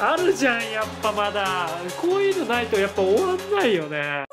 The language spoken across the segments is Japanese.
あるじゃんやっぱまだこういうのないとやっぱ終わんないよね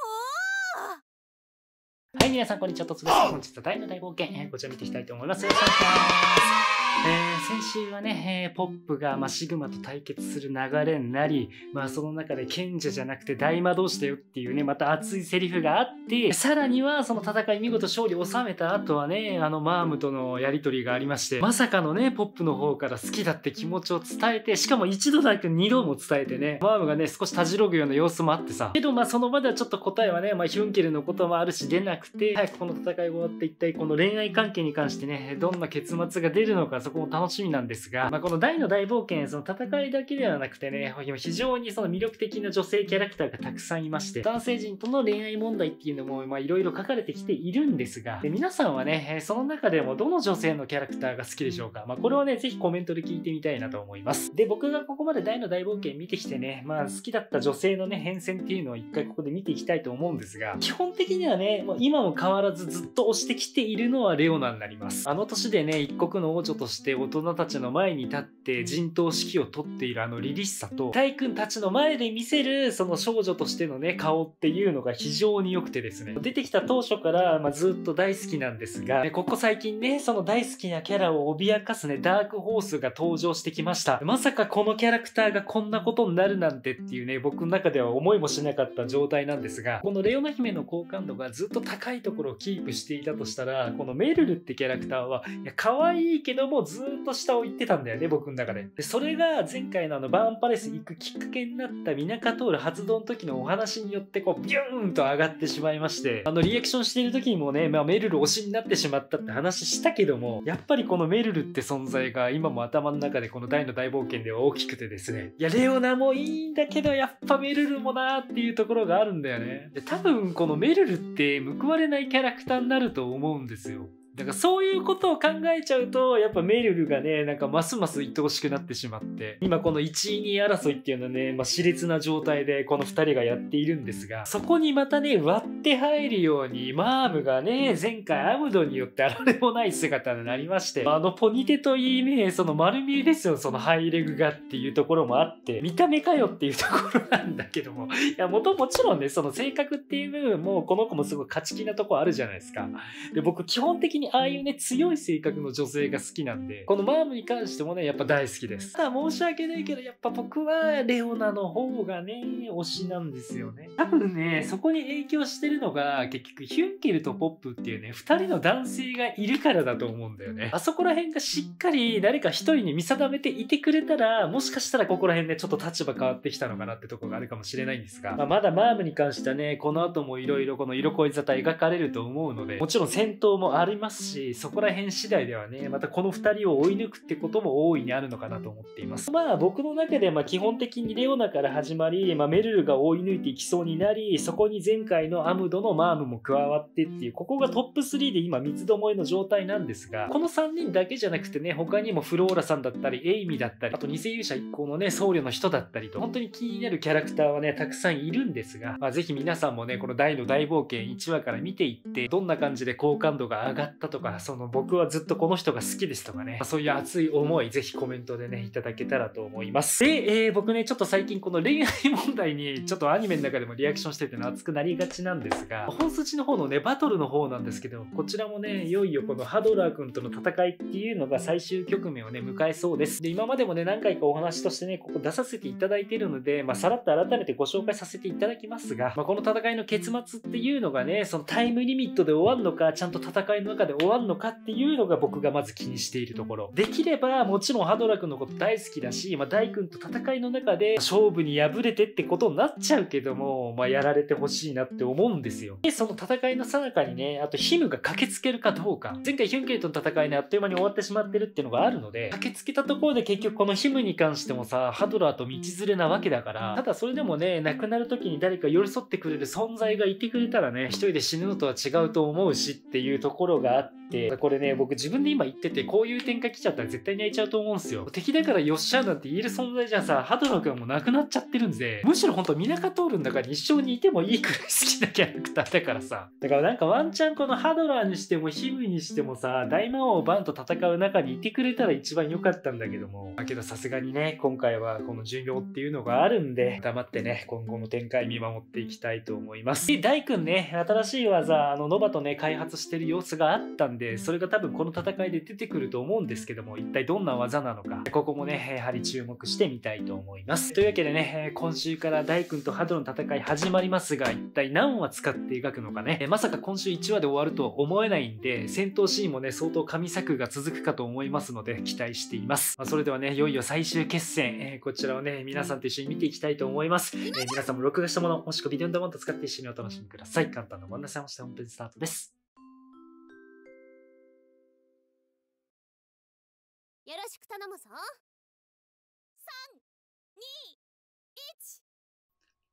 はい皆さんこんにちはとつぶす本日は大の大冒険こちら見ていきたいと思いますよろしくお願いしますえー、先週はね、えー、ポップが、まあ、シグマと対決する流れになり、まあ、その中で賢者じゃなくて大魔同士だよっていうね、また熱いセリフがあって、さらにはその戦い見事勝利を収めた後はね、あのマームとのやりとりがありまして、まさかのね、ポップの方から好きだって気持ちを伝えて、しかも一度だけ二度も伝えてね、マームがね、少したじろぐような様子もあってさ、けどまあその場ではちょっと答えはね、まあ、ヒュンケルのこともあるし出なくて、早くこの戦い終わって一体この恋愛関係に関してね、どんな結末が出るのか、そこも楽しみなんですが、まあ、この大の大冒険、その戦いだけではなくてね、非常にその魅力的な女性キャラクターがたくさんいまして、男性陣との恋愛問題っていうのも、まあ、いろいろ書かれてきているんですが、で皆さんはね、その中でもどの女性のキャラクターが好きでしょうかまあ、これはね、ぜひコメントで聞いてみたいなと思います。で、僕がここまで大の大冒険見てきてね、まあ、好きだった女性のね、変遷っていうのを一回ここで見ていきたいと思うんですが、基本的にはね、もう今も変わらずずっと推してきているのはレオナになります。あの年でね、一国の王女としてして大人たちの前に立って陣頭指揮をとっているあの凛々しさとタイ君たちの前で見せるその少女としてのね顔っていうのが非常に良くてですね出てきた当初から、まあ、ずっと大好きなんですがここ最近ねその大好きなキャラを脅かすねダークホースが登場してきましたまさかこのキャラクターがこんなことになるなんてっていうね僕の中では思いもしなかった状態なんですがこのレオナ姫の好感度がずっと高いところをキープしていたとしたらこのメルルってキャラクターはいや可愛いけどもをずっと下を行ってたんだよね、僕の中で。で、それが前回のあのバーンパレス行くきっかけになったミナカトール発動の時のお話によってこう、ビューンと上がってしまいまして、あのリアクションしてる時にもね、まあ、メルル推しになってしまったって話したけども、やっぱりこのメルルって存在が今も頭の中でこの大の大冒険では大きくてですね、いや、レオナもいいんだけど、やっぱメルルもなーっていうところがあるんだよね。で、多分このメルルって報われないキャラクターになると思うんですよ。だからそういうことを考えちゃうとやっぱメルルがねなんかますます愛おしくなってしまって今この1位2位争いっていうのはね、まあ、熾烈な状態でこの2人がやっているんですがそこにまたね割って入るようにマームがね前回アムドによってあられもない姿になりましてあのポニテといいねその丸見えですよそのハイレグがっていうところもあって見た目かよっていうところなんだけどもいやもともちろんねその性格っていう部分もこの子もすごい勝ち気なとこあるじゃないですかで僕基本的にああいうね、強い性格の女性が好きなんで、このマームに関してもね、やっぱ大好きです。ただ申し訳ないけど、やっぱ僕はレオナの方がね、推しなんですよね。多分ね、そこに影響してるのが、結局ヒュンケルとポップっていうね、2人の男性がいるからだと思うんだよね。あそこら辺がしっかり誰か1人に見定めていてくれたら、もしかしたらここら辺で、ね、ちょっと立場変わってきたのかなってとこがあるかもしれないんですが、まあ、まだマームに関してはね、この後もいろいろこの色恋沙汰描かれると思うので、もちろん戦闘もありますますし、そこら辺次第ではね、またこの2人を追い抜くってことも大いにあるのかなと思っています。まあ僕の中でま基本的にレオナから始まり、まあ、メルルが追い抜いていきそうになり、そこに前回のアムドのマームも加わってっていう、ここがトップ3で今三つどもえの状態なんですが、この3人だけじゃなくてね、他にもフローラさんだったり、エイミだったり、あと偽勇者一行のね、僧侶の人だったりと、本当に気になるキャラクターはね、たくさんいるんですが、まあ、ぜひ皆さんもね、この大の大冒険1話から見ていって、どんな感じで好感度が上がって、ったとかその僕はずっとこの人が好きですとかねそういう熱い思いぜひコメントでねいただけたらと思いますで、えー、僕ねちょっと最近この恋愛問題にちょっとアニメの中でもリアクションしてての熱くなりがちなんですが本筋の方のねバトルの方なんですけどこちらもねいよいよこのハドラー君との戦いっていうのが最終局面をね迎えそうですで今までもね何回かお話としてねここ出させていただいてるので、まあ、さらっと改めてご紹介させていただきますが、まあ、この戦いの結末っていうのがねそのタイムリミットで終わるのかちゃんと戦いの中でで終わんのかっていうのが僕がまず気にしているところ。できれば、もちろんハドラ君のこと大好きだし、まあ、大君と戦いの中で勝負に敗れてってことになっちゃうけども、まあ、やられてほしいなって思うんですよ。で、その戦いの最中にね、あとヒムが駆けつけるかどうか。前回ヒュンケルとの戦いね、あっという間に終わってしまってるっていうのがあるので、駆けつけたところで結局このヒムに関してもさ、ハドラーと道連れなわけだから、ただそれでもね、亡くなる時に誰か寄り添ってくれる存在がいてくれたらね、一人で死ぬのとは違うと思うしっていうところがあってこれね僕自分で今言っててこういう展開来ちゃったら絶対に泣いちゃうと思うんですよ敵だからよっしゃなんて言える存在じゃさドラーくんもなくなっちゃってるんでむしろほんと水通るんだから一生にいてもいいくらい好きなキャラクターだからさだからなんかワンチャンこのハドラーにしてもヒムにしてもさ大魔王バンと戦う中にいてくれたら一番良かったんだけどもだけどさすがにね今回はこの巡業っていうのがあるんで黙ってね今後の展開見守っていきたいと思いますで大君ね新しい技あのノバとね開発してる様子があっったんでそれが多分この戦いで出てくると思うんですけども一体どんな技なのかここもねやはり注目してみたいと思いますというわけでね今週から大君とハドの戦い始まりますが一体何話使って描くのかねまさか今週1話で終わるとは思えないんで戦闘シーンもね相当神作が続くかと思いますので期待しています、まあ、それではねいよいよ最終決戦、えこちらをね皆さんと一緒に見ていきたいと思います、えー、皆さんも録画したものもしくはビデオンダモンと使って一緒にお楽しみください簡単なご案内さんをして本ームスタートですよろしく頼むぞ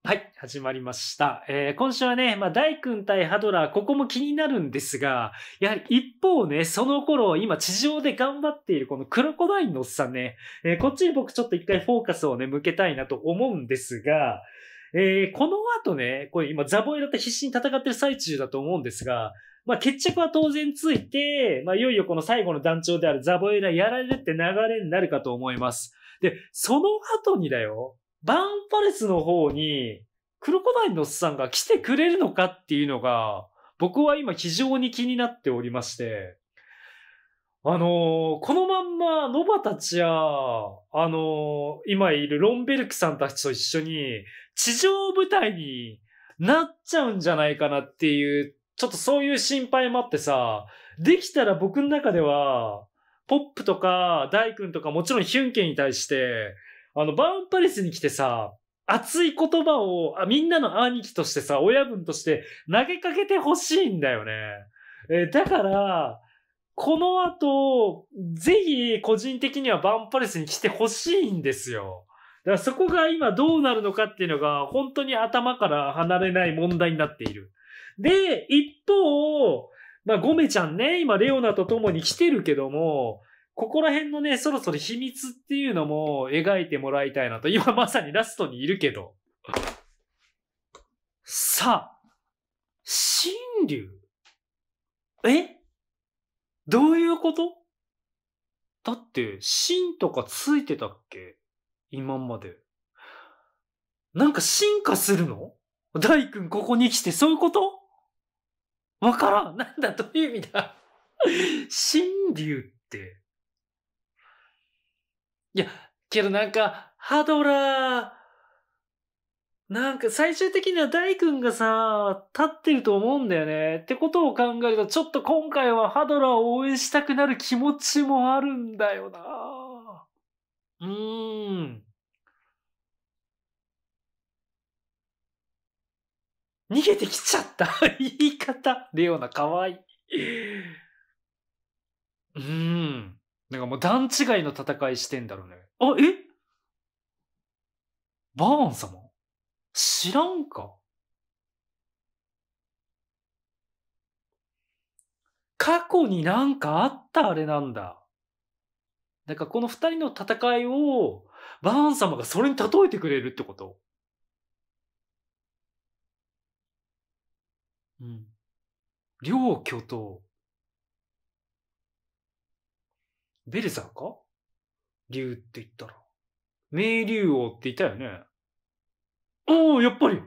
はい、始まりました。えー、今週はね、まあ、大君対ハドラー、ここも気になるんですが、やはり一方ね、その頃、今地上で頑張っているこのクロコダインのおっさんね、えー、こっちに僕ちょっと一回フォーカスをね、向けたいなと思うんですが、えー、この後ね、これ今ザボエだって必死に戦ってる最中だと思うんですが、まあ、決着は当然ついて、まあ、いよいよこの最後の団長であるザボエラやられるって流れになるかと思います。で、その後にだよ、バーンパレスの方に、クロコダイのおっさんが来てくれるのかっていうのが、僕は今非常に気になっておりまして、あのー、このまんま、ノバたちや、あのー、今いるロンベルクさんたちと一緒に、地上部隊になっちゃうんじゃないかなっていう、ちょっとそういう心配もあってさ、できたら僕の中では、ポップとか大君とかもちろんヒュンケンに対して、あの、バウンパレスに来てさ、熱い言葉をあみんなの兄貴としてさ、親分として投げかけてほしいんだよね。えー、だから、この後、ぜひ個人的にはバンパレスに来てほしいんですよ。からそこが今どうなるのかっていうのが、本当に頭から離れない問題になっている。で、一方、まあ、ゴメちゃんね、今、レオナと共に来てるけども、ここら辺のね、そろそろ秘密っていうのも描いてもらいたいなと。今まさにラストにいるけど。さあ、神竜えどういうことだって、神とかついてたっけ今まで。なんか進化するの大君ここに来てそういうことわからん。なんだ、どういう意味だ。神竜って。いや、けどなんか、ハドラー、なんか最終的には大君がさ、立ってると思うんだよね。ってことを考えると、ちょっと今回はハドラーを応援したくなる気持ちもあるんだよな。うーん。逃げてきちゃった 言い方レオナかわいいうーん。なんかもう段違いの戦いしてんだろうね。あ、えバーン様知らんか過去になんかあったあれなんだ。だからこの二人の戦いを、バーン様がそれに例えてくれるってこと。うん。両巨頭。ベルザーか竜って言ったら。名竜王って言ったよね。おお、やっぱり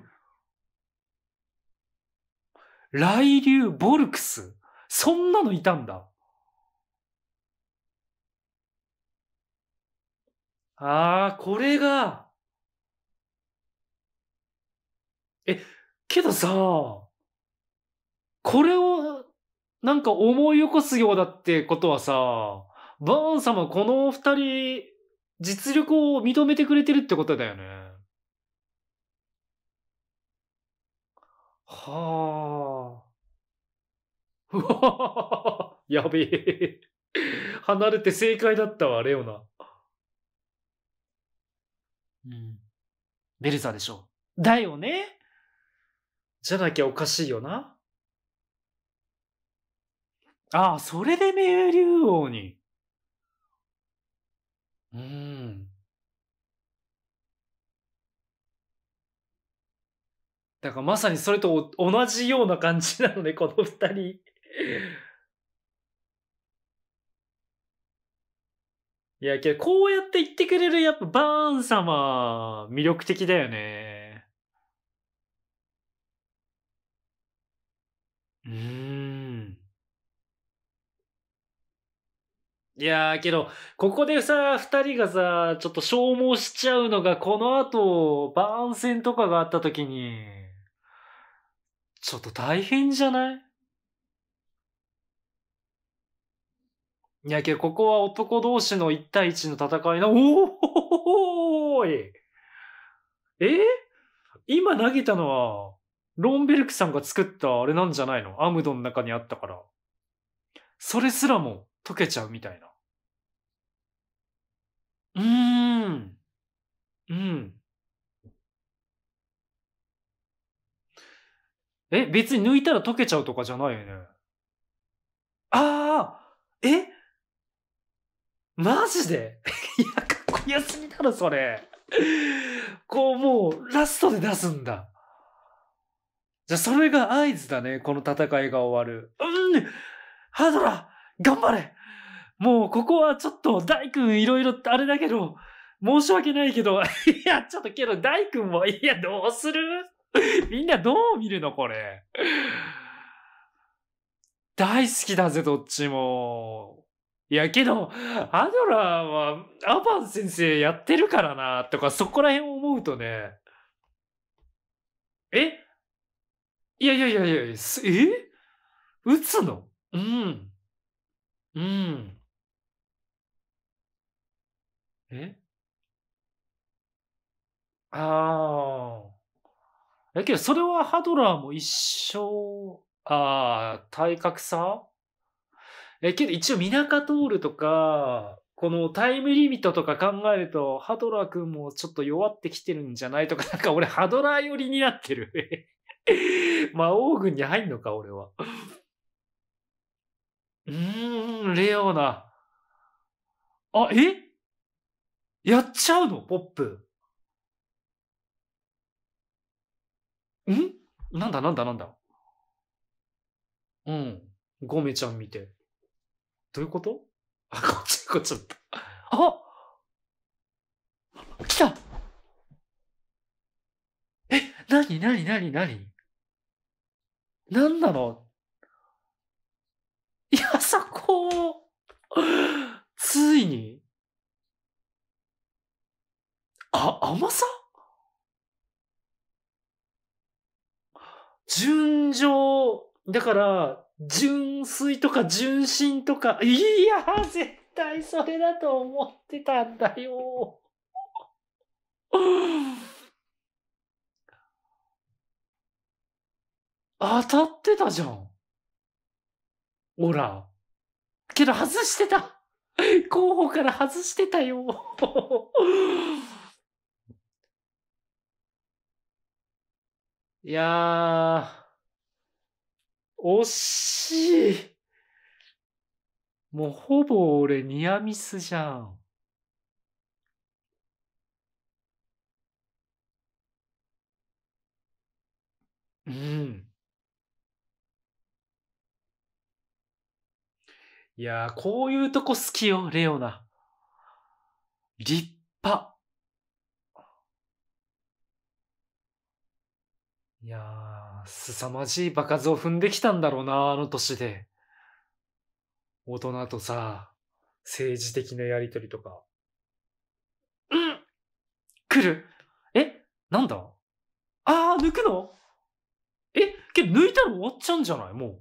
雷竜ボルクス。そんなのいたんだ。ああ、これが。え、けどさ、これをなんか思い起こすようだってことはさ、バーン様この二人、実力を認めてくれてるってことだよね。はあ。うわ やべえ。離れて正解だったわ、レオナ。うん。ベルザでしょ。だよねじゃなきゃおかしいよな。ああ、それで名竜王に。うん。だからまさにそれと同じような感じなのね、この二人。いや、けどこうやって言ってくれるやっぱバーン様、魅力的だよね。うーん。いやーけど、ここでさ、二人がさ、ちょっと消耗しちゃうのが、この後、バーン戦とかがあった時に、ちょっと大変じゃないいやけど、ここは男同士の1対1の戦いな。おおいえー、今投げたのは、ロンベルクさんが作ったあれなんじゃないのアムドの中にあったから。それすらも溶けちゃうみたいな。うーん。うん。え、別に抜いたら溶けちゃうとかじゃないよね。ああえマジで いや、かっこよすぎだろ、それ。こう、もう、ラストで出すんだ。じゃ、それが合図だね、この戦いが終わる。うんハドラ頑張れもう、ここはちょっと、大君いろいろあれだけど、申し訳ないけど、いや、ちょっとけど、大君も、いや、どうする みんなどう見るのこれ。大好きだぜ、どっちも。いやけど、アドラーはアバン先生やってるからなとかそこら辺思うとね、えいやいやいやいや、え打つのうん。うん。えああ。やけど、それはハドラーも一生、ああ、体格差えけど一応、ミナカトールとか、このタイムリミットとか考えると、ハドラー君もちょっと弱ってきてるんじゃないとか、なんか俺、ハドラー寄りになってる 魔王軍に入んのか、俺は。うーん、レオナ。あ、えやっちゃうのポップ。んなんだなんだなんだ。うん。ゴメちゃん見て。どういうことあ、こっち、こっちだった。あ来たえ、なになになになになんなのいや、そこついにあ、甘さ純情だから、純粋とか純真とか、いや絶対それだと思ってたんだよ。当たってたじゃん。ほら。けど外してた。候補から外してたよ。いやー。惜しいもうほぼ俺ニアミスじゃん。うん。いやー、こういうとこ好きよ、レオナ。立派。いやー、凄まじい場数を踏んできたんだろうな、あの年で。大人とさ、政治的なやりとりとか。うん来るえなんだあー、抜くのえけど抜いたら終わっちゃうんじゃないも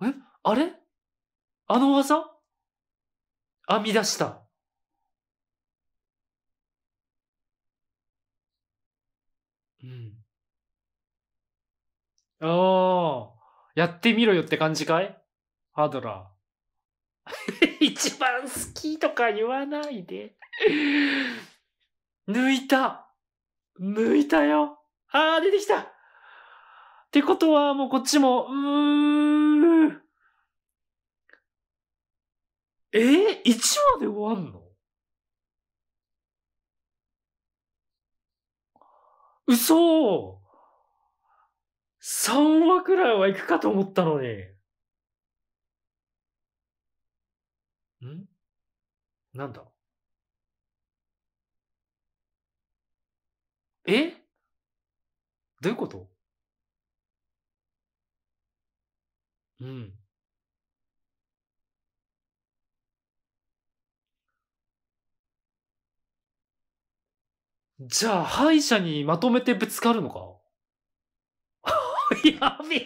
う。えあれあの技編み出した。うん。ああ、やってみろよって感じかいハドラー。一番好きとか言わないで 抜いた抜いたよああ、出てきたってことは、もうこっちも、うーん。えー、?1 話で終わんの嘘 !3 話くらいは行くかと思ったのに。んなんだえどういうことうん。じゃあ、歯医者にまとめてぶつかるのか やべ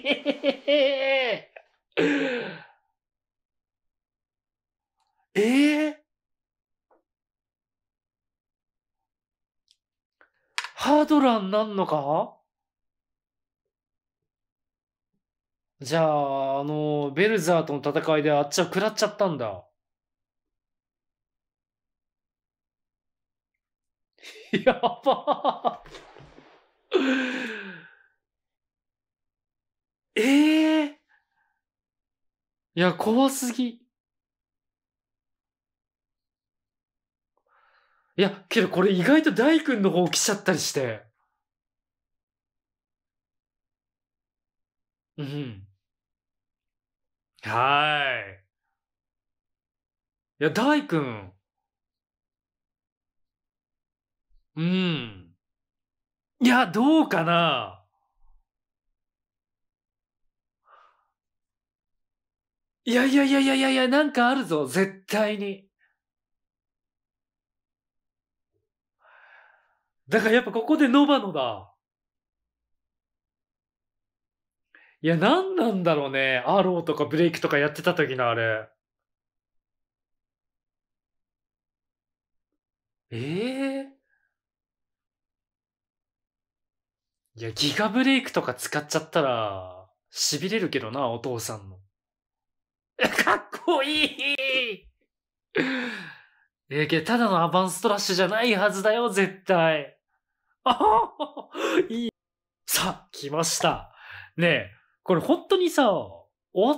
え えー、ハードランなんのかじゃあ、あの、ベルザーとの戦いであっちは食らっちゃったんだ。やばええー、いや、怖すぎ。いや、けどこれ意外と大君の方来ちゃったりして。うん。はーい。いや、大君。うん。いや、どうかな。いやいやいやいやいやいや、なんかあるぞ、絶対に。だからやっぱここでノバノだ。いや、何なんだろうね。アローとかブレイクとかやってた時のあれ。ええーいや、ギガブレイクとか使っちゃったら、痺れるけどな、お父さんの。かっこいいえげ、ただのアバンストラッシュじゃないはずだよ、絶対。あいい。さあ、来ました。ねえ、これ本当にさ、終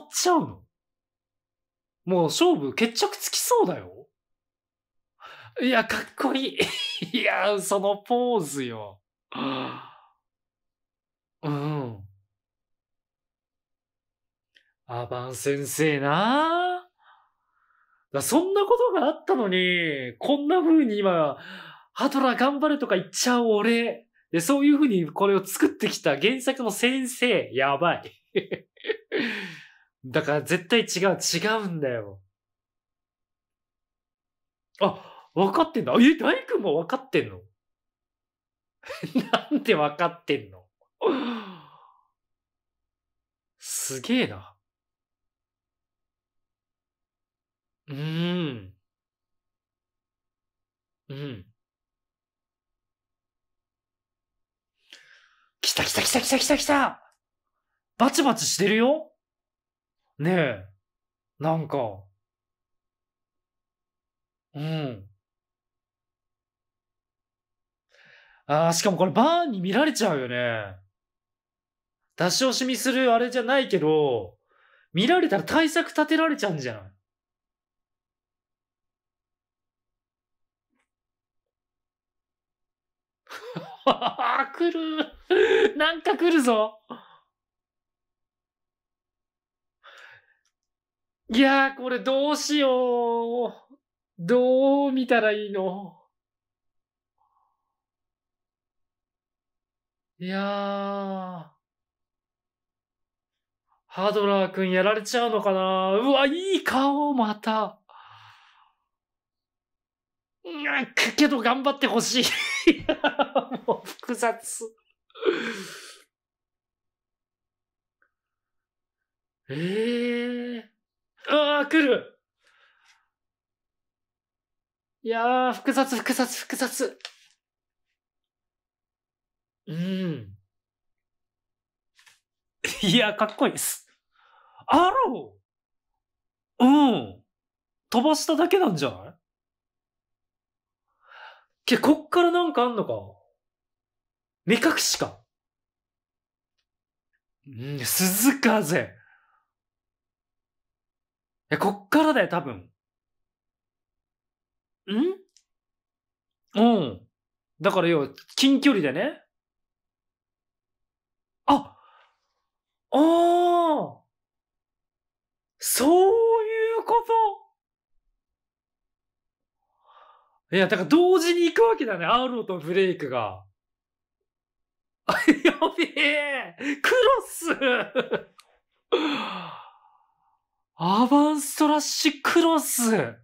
わっちゃうのもう勝負決着つきそうだよ。いや、かっこいい。いや、そのポーズよ。うん。アバン先生なだそんなことがあったのに、こんな風に今、ハトラ頑張れとか言っちゃう俺。で、そういう風にこれを作ってきた原作の先生、やばい。だから絶対違う、違うんだよ。あ、分かってんだ。え、大工も分かってんの なんで分かってんのすげえな。うーん。うん。来た来た来た来た来た来たバチバチしてるよねえ。なんか。うん。ああ、しかもこれバーンに見られちゃうよね。出し惜しみするあれじゃないけど、見られたら対策立てられちゃうんじゃないあ来るなんか来るぞいやー、これどうしよう。どう見たらいいのいやー。ハドラー君やられちゃうのかなうわ、いい顔、また。うん、けど頑張ってほしい。もう複雑。ええー。ああ、来る。いやー、複雑、複雑、複雑。うん。いや、かっこいいです。アローうん。飛ばしただけなんじゃないけ、こっからなんかあんのか目隠しか。ん鈴風。え、こっからだよ、多分。んうん。だからよ、近距離でね。あああそういうこといや、だから同時に行くわけだね。アウロとブレイクが。あ、やべえクロスアバンストラッシュクロス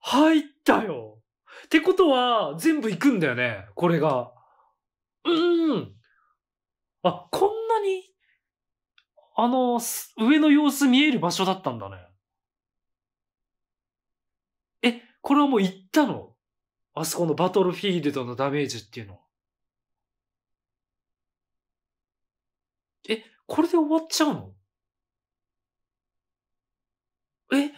入ったよってことは、全部行くんだよねこれが。うんあ、こんなにあの、上の様子見える場所だったんだね。え、これはもう行ったのあそこのバトルフィールドのダメージっていうのは。え、これで終わっちゃうのえ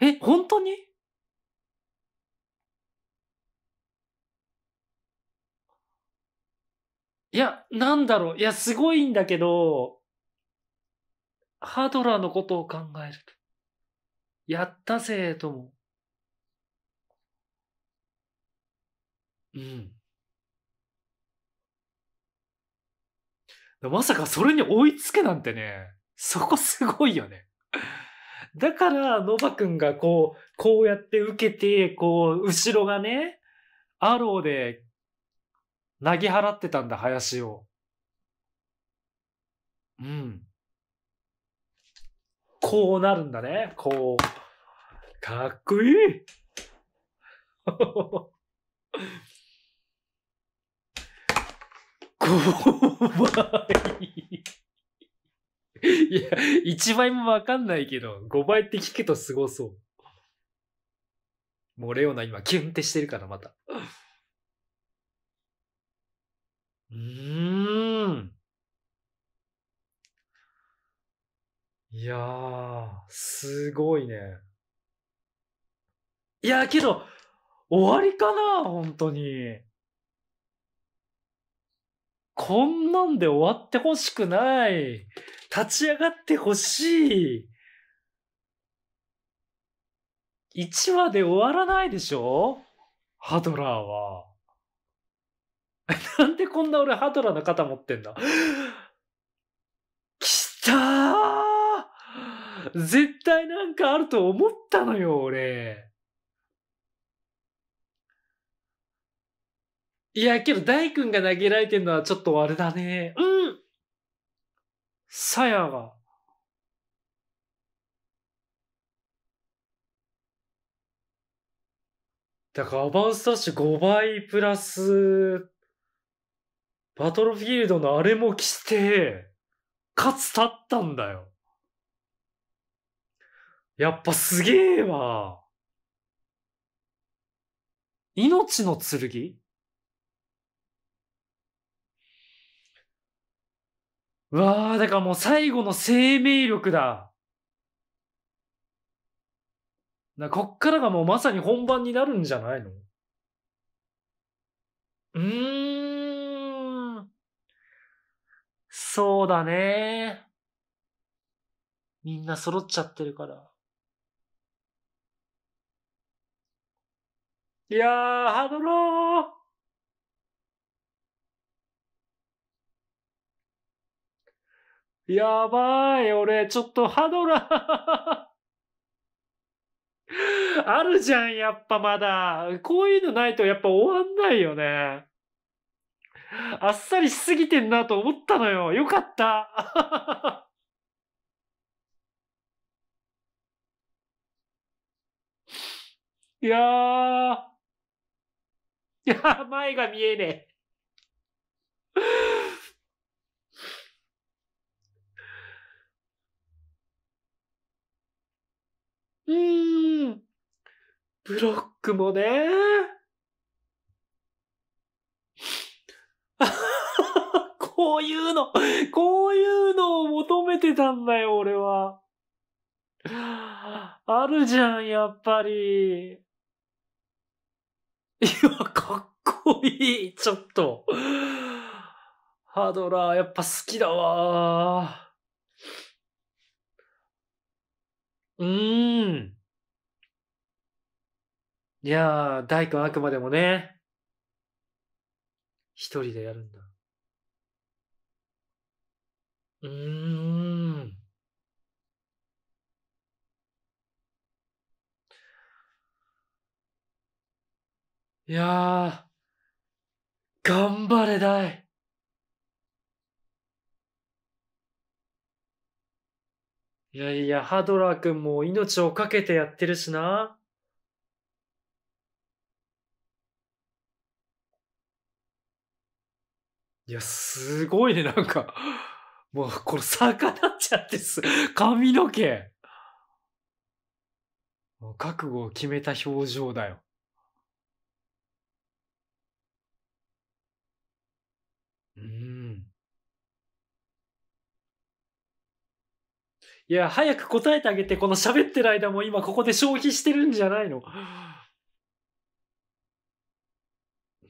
え、本当にいや、なんだろう。いや、すごいんだけど、ハドラーのことを考えると。やったぜ、とも。うん。まさかそれに追いつけなんてね、そこすごいよね。だから、ノバ君がこう、こうやって受けて、こう、後ろがね、アローでなぎ払ってたんだ、林を。うん。こうなるんだね。こう。かっこいい怖 いいや、1倍もわかんないけど、5倍って聞くとすごそう。もうレオナ今キュンってしてるからまた。うん。いやー、すごいね。いやけど、終わりかな本当に。こんなんで終わってほしくない。立ち上がってほしい。1話で終わらないでしょハドラーは。なんでこんな俺ハドラーの肩持ってんだき たー絶対なんかあると思ったのよ、俺。いや、けど大君が投げられてるのはちょっとあれだね。うんさやが。だからアバウンスタッシュ5倍プラスバトルフィールドのあれも着て、かつ立ったんだよ。やっぱすげえわ。命の剣うわあ、だからもう最後の生命力だ。な、こっからがもうまさに本番になるんじゃないのうーん。そうだね。みんな揃っちゃってるから。いやー、ハドローやばい、俺、ちょっとハドラーあるじゃん、やっぱまだ。こういうのないとやっぱ終わんないよね。あっさりしすぎてんなと思ったのよ。よかった。いやー。いや前が見えねえ。うーん。ブロックもね。こういうの、こういうのを求めてたんだよ、俺は。あるじゃん、やっぱり。いや、かっこいい、ちょっと。ハードラー、やっぱ好きだわうーん。いやー、大君あくまでもね、一人でやるんだ。うん。いや、頑張れダい。いやいや、ハドラー君も命を懸けてやってるしな。いや、すごいね、なんかもうこれ逆立っちゃってす。髪の毛。もう覚悟を決めた表情だよ。うん。いや、早く答えてあげて、この喋ってる間も今ここで消費してるんじゃないの。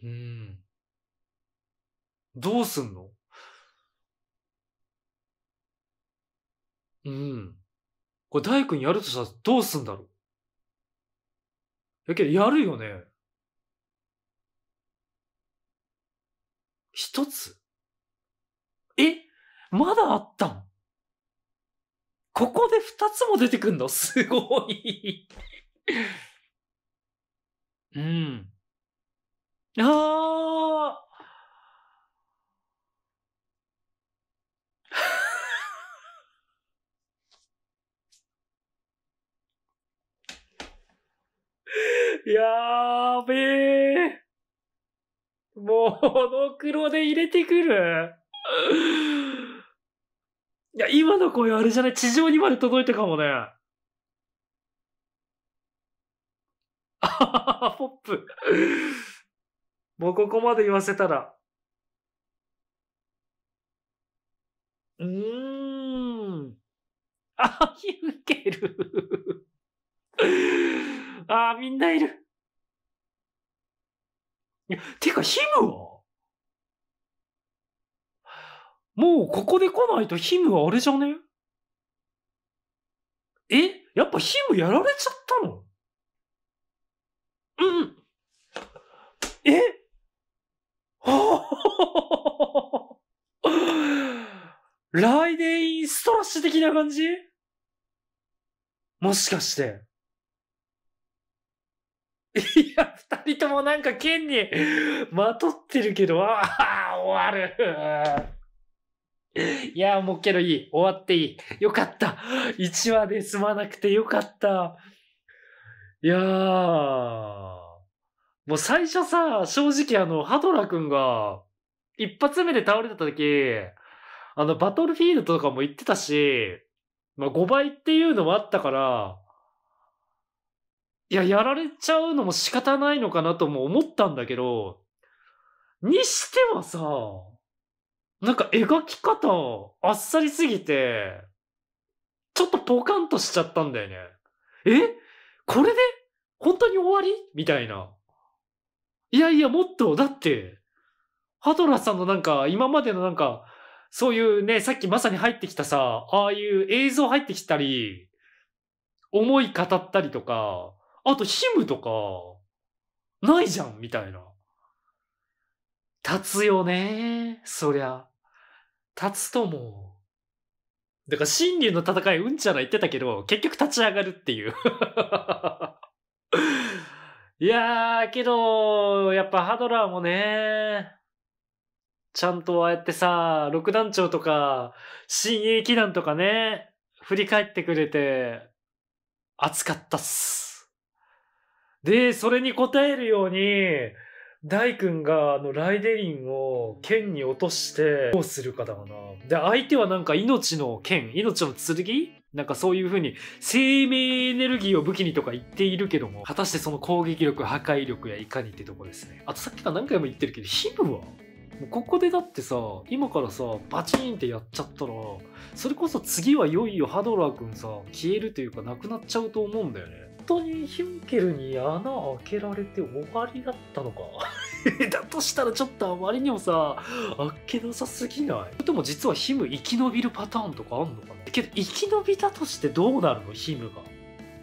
うん。どうすんのうん。これ大にやるとしたらどうすんだろうやけどやるよね。一つえまだあったんここで二つも出てくんのすごいうん。ああやーべえ。もう、モノクロで入れてくる。いや、今の声あれじゃない地上にまで届いたかもね。あはは、ポップ。もうここまで言わせたら。うーん。あ、ゆける。ああ、みんないる。いや、てか、ヒムはもうここで来ないとヒムはあれじゃねえやっぱヒムやられちゃったのうん。えライデインストラッシュ的な感じもしかして。いや、二人ともなんか剣にまとってるけど、ああ、終わる。いや、もうけどいい。終わっていい。よかった。1話で済まなくてよかった。いやー。もう最初さ、正直あの、ハドラ君が、一発目で倒れた時、あの、バトルフィールドとかも言ってたし、まあ、5倍っていうのもあったから、いや、やられちゃうのも仕方ないのかなとも思ったんだけど、にしてはさ、なんか描き方あっさりすぎて、ちょっとポカンとしちゃったんだよね。えこれで本当に終わりみたいな。いやいや、もっと、だって、ハドラーさんのなんか、今までのなんか、そういうね、さっきまさに入ってきたさ、ああいう映像入ってきたり、思い語ったりとか、あとヒムとか、ないじゃんみたいな。立つよねそりゃ。立つともう。だから真理の戦いうんちゃら言ってたけど、結局立ち上がるっていう いやー、けど、やっぱハドラーもねちゃんとああやってさ、六団長とか、新鋭騎団とかね、振り返ってくれて、熱かったっす。で、それに応えるように、大君があのライデリンを剣に落としてどうするかだろうな。で、相手はなんか命の剣、命の剣なんかそういう風に生命エネルギーを武器にとか言っているけども、果たしてその攻撃力、破壊力やいかにってとこですね。あとさっきから何回も言ってるけど、ヒムはここでだってさ、今からさ、バチーンってやっちゃったら、それこそ次はいよいよハドラー君さ、消えるというかなくなっちゃうと思うんだよね。当にヒュンケルに穴開けられて終わりだったのか だとしたらちょっとあまりにもさ、あっけなさすぎないそれとも実はヒム生き延びるパターンとかあんのかなけど生き延びたとしてどうなるのヒムが。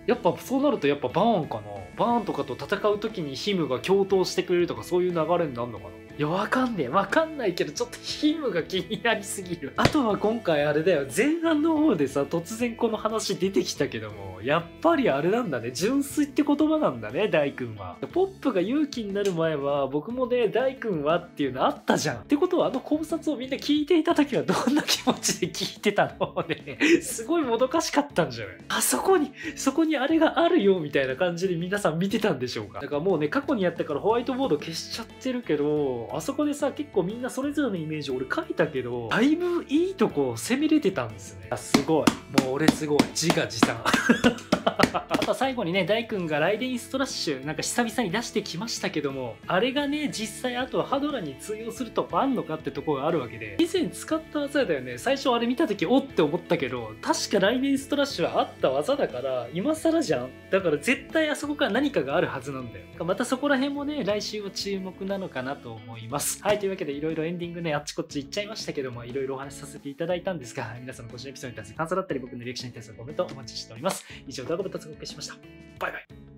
やっぱそうなるとやっぱバーンかなバーンとかと戦う時にヒムが共闘してくれるとかそういう流れになるのかないや、わかんねえ。わかんないけど、ちょっとヒムが気になりすぎる。あとは今回あれだよ。前半の方でさ、突然この話出てきたけども、やっぱりあれなんだね。純粋って言葉なんだね、大君は。ポップが勇気になる前は、僕もね、大君はっていうのあったじゃん。ってことは、あの考察をみんな聞いていた時はどんな気持ちで聞いてたのね。すごいもどかしかったんじゃないあそこに、そこにあれがあるよ、みたいな感じで皆さん見てたんでしょうか。だからもうね、過去にやったからホワイトボード消しちゃってるけど、あそこでさ結構みんなそれぞれのイメージ俺書いたけどだいぶいいとこ攻めれてたんですねすごいもう俺すごい自画自賛 あと最後にね大君が「ライデン・ストラッシュ」なんか久々に出してきましたけどもあれがね実際あとハドラに通用するとこあんのかってとこがあるわけで以前使った技だよね最初あれ見た時おって思ったけど確かライデン・ストラッシュはあった技だから今更じゃんだから絶対あそこから何かがあるはずなんだよまたそこら辺もね来週は注目なのかなと思思います。はい、というわけでいろいろエンディングね、あっちこっち行っちゃいましたけども、いろいろお話しさせていただいたんですが、皆さんの個人エピソードに対する感想だったり、僕のリアクションに対するコメントお待ちしております。以上、動ブ部達がお送りしました。バイバイ。